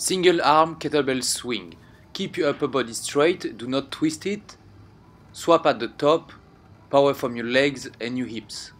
Single arm kettlebell swing. Keep your upper body straight, do not twist it. Swap at the top, power from your legs and your hips.